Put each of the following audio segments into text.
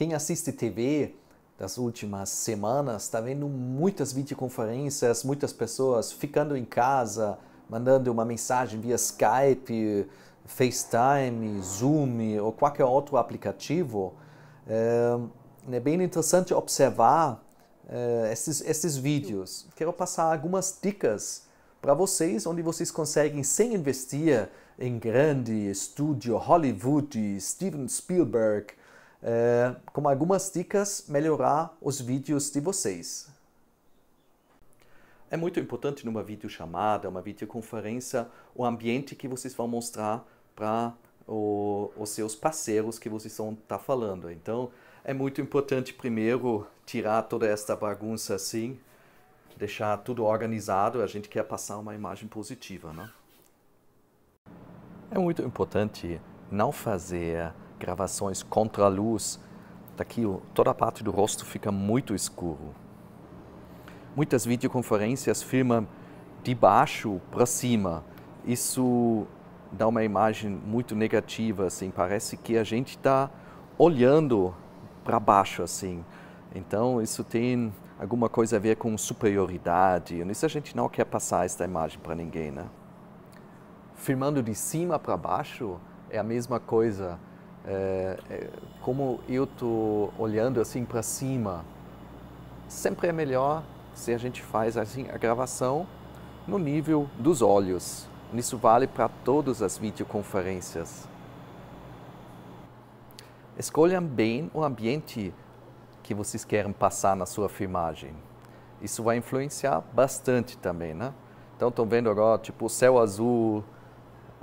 Quem assiste TV das últimas semanas está vendo muitas videoconferências, muitas pessoas ficando em casa, mandando uma mensagem via Skype, FaceTime, Zoom ou qualquer outro aplicativo. É, é bem interessante observar é, esses, esses vídeos. Quero passar algumas dicas para vocês, onde vocês conseguem, sem investir em grande estúdio Hollywood, Steven Spielberg, é, com algumas dicas melhorar os vídeos de vocês. É muito importante numa videochamada, uma videoconferência, o ambiente que vocês vão mostrar para os seus parceiros que vocês estão tá falando. Então, é muito importante primeiro tirar toda esta bagunça assim, deixar tudo organizado, a gente quer passar uma imagem positiva, né? É muito importante não fazer gravações contra a luz, daqui toda a parte do rosto fica muito escuro. Muitas videoconferências filmam de baixo para cima. Isso dá uma imagem muito negativa, assim, parece que a gente está olhando para baixo, assim. Então isso tem alguma coisa a ver com superioridade. Isso a gente não quer passar esta imagem para ninguém, né? Filmando de cima para baixo é a mesma coisa é, é, como eu tô olhando assim para cima, sempre é melhor se a gente faz assim a gravação no nível dos olhos. Isso vale para todas as videoconferências. Escolham bem o ambiente que vocês querem passar na sua filmagem. Isso vai influenciar bastante também, né? Então, estão vendo agora, tipo, o céu azul,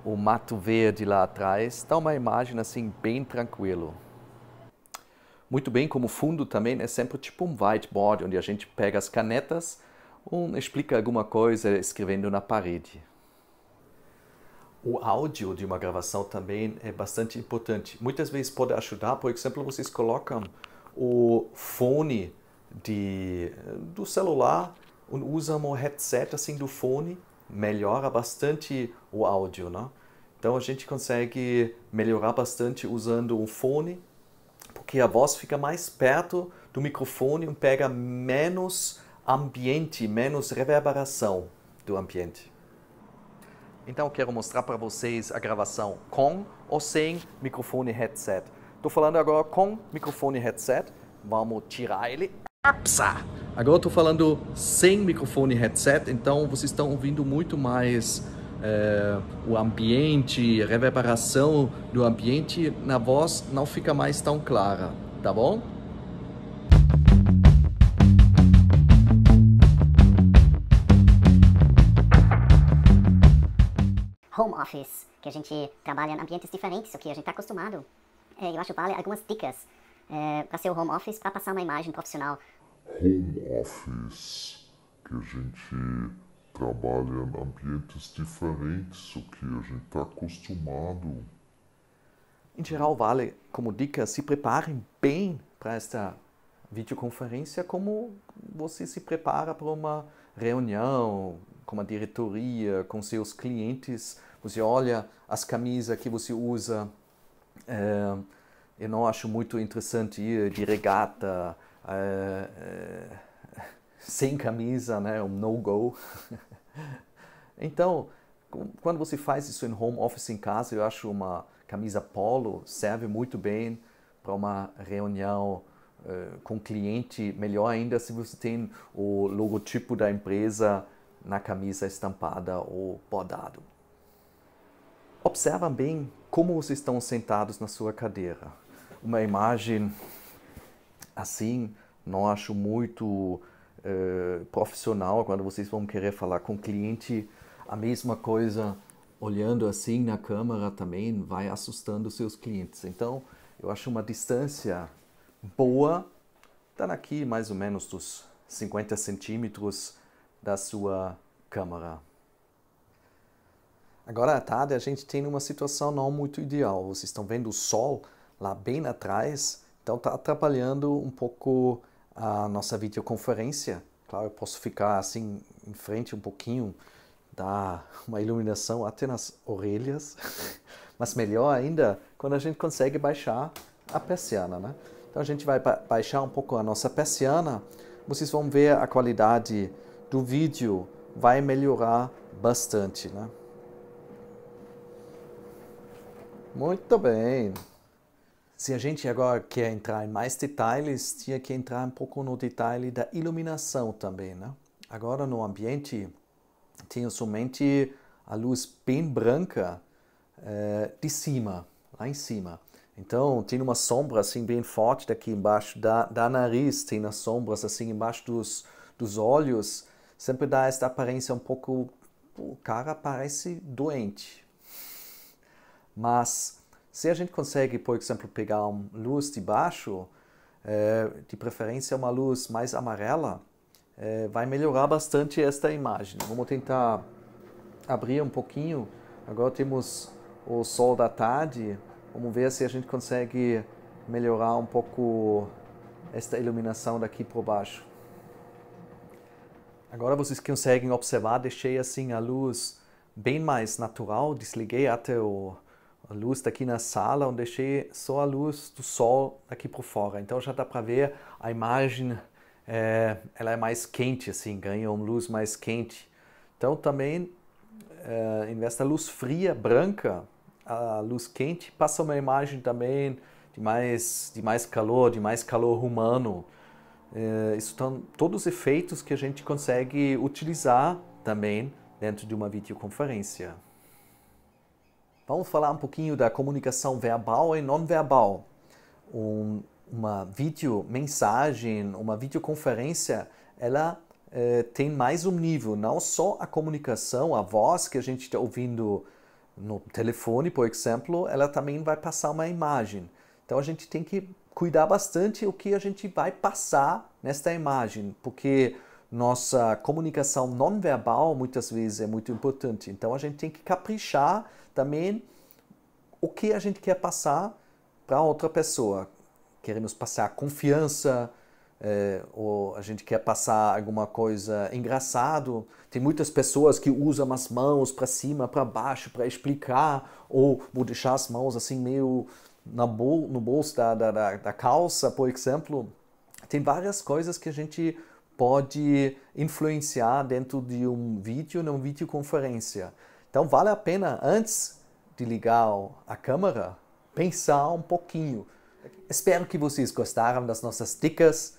o mato verde lá atrás, dá tá uma imagem assim bem tranquilo. Muito bem, como fundo também é sempre tipo um whiteboard, onde a gente pega as canetas, um explica alguma coisa escrevendo na parede. O áudio de uma gravação também é bastante importante. Muitas vezes pode ajudar, por exemplo, vocês colocam o fone de, do celular usam o headset assim do fone melhora bastante o áudio, né? Então a gente consegue melhorar bastante usando um fone, porque a voz fica mais perto do microfone e pega menos ambiente, menos reverberação do ambiente. Então eu quero mostrar para vocês a gravação com ou sem microfone headset. Estou falando agora com microfone headset. Vamos tirar ele. Apsa! Agora estou falando sem microfone headset, então vocês estão ouvindo muito mais é, o ambiente, reverberação do ambiente na voz não fica mais tão clara, tá bom? Home office, que a gente trabalha em ambientes diferentes do que a gente está acostumado. É, eu acho vale algumas dicas é, para ser o home office, para passar uma imagem profissional. Home office, que a gente trabalha em ambientes diferentes do que a gente está acostumado. Em geral, vale como dica, se preparem bem para esta videoconferência como você se prepara para uma reunião com a diretoria, com seus clientes. Você olha as camisas que você usa. É, eu não acho muito interessante ir de regata. É, é, sem camisa, né? Um no-go. então, quando você faz isso em home office em casa, eu acho uma camisa polo serve muito bem para uma reunião uh, com cliente. Melhor ainda se você tem o logotipo da empresa na camisa estampada ou bordado. Observa bem como vocês estão sentados na sua cadeira. Uma imagem assim não acho muito eh, profissional, quando vocês vão querer falar com o cliente, a mesma coisa olhando assim na câmera também vai assustando seus clientes. Então, eu acho uma distância boa, está aqui mais ou menos dos 50 centímetros da sua câmera. Agora à tarde a gente tem uma situação não muito ideal. Vocês estão vendo o sol lá bem atrás, então está atrapalhando um pouco a nossa videoconferência. Claro, eu posso ficar assim em frente um pouquinho, dar uma iluminação até nas orelhas, mas melhor ainda quando a gente consegue baixar a persiana, né? Então a gente vai baixar um pouco a nossa persiana, vocês vão ver a qualidade do vídeo vai melhorar bastante, né? Muito bem. Se a gente agora quer entrar em mais detalhes, tinha que entrar um pouco no detalhe da iluminação também, né? Agora no ambiente tem somente a luz bem branca eh, de cima, lá em cima. Então tem uma sombra assim bem forte daqui embaixo da, da nariz, tem as sombras assim embaixo dos, dos olhos, sempre dá esta aparência um pouco... O cara parece doente. Mas se a gente consegue, por exemplo, pegar uma luz de baixo, eh, de preferência uma luz mais amarela, eh, vai melhorar bastante esta imagem. Vamos tentar abrir um pouquinho. Agora temos o sol da tarde. Vamos ver se a gente consegue melhorar um pouco esta iluminação daqui por baixo. Agora vocês conseguem observar, deixei assim a luz bem mais natural, desliguei até o, a luz daqui na sala onde deixei só a luz do sol aqui por fora. Então já dá para ver a imagem, é, ela é mais quente assim, ganha uma luz mais quente. Então também, é, em vez da luz fria, branca, a luz quente passa uma imagem também de mais, de mais calor, de mais calor humano. É, isso estão todos efeitos que a gente consegue utilizar também dentro de uma videoconferência. Vamos falar um pouquinho da comunicação verbal e não verbal. Um, uma vídeo mensagem, uma videoconferência, ela eh, tem mais um nível, não só a comunicação, a voz que a gente está ouvindo no telefone, por exemplo, ela também vai passar uma imagem. Então a gente tem que cuidar bastante o que a gente vai passar nesta imagem, porque nossa comunicação não verbal muitas vezes é muito importante. Então a gente tem que caprichar também o que a gente quer passar para outra pessoa. Queremos passar confiança, é, ou a gente quer passar alguma coisa engraçado. Tem muitas pessoas que usam as mãos para cima, para baixo, para explicar, ou vou deixar as mãos assim meio na bol no bolso da, da, da calça, por exemplo. Tem várias coisas que a gente pode influenciar dentro de um vídeo, numa videoconferência. Então vale a pena, antes de ligar a câmera, pensar um pouquinho. Espero que vocês gostaram das nossas dicas.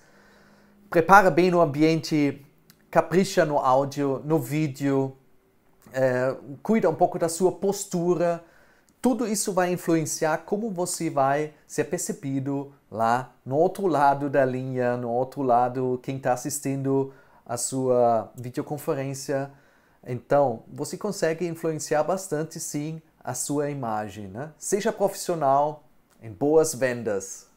Prepara bem o ambiente, capricha no áudio, no vídeo, é, cuida um pouco da sua postura tudo isso vai influenciar como você vai ser percebido lá no outro lado da linha, no outro lado, quem está assistindo a sua videoconferência. Então, você consegue influenciar bastante, sim, a sua imagem. Né? Seja profissional em boas vendas.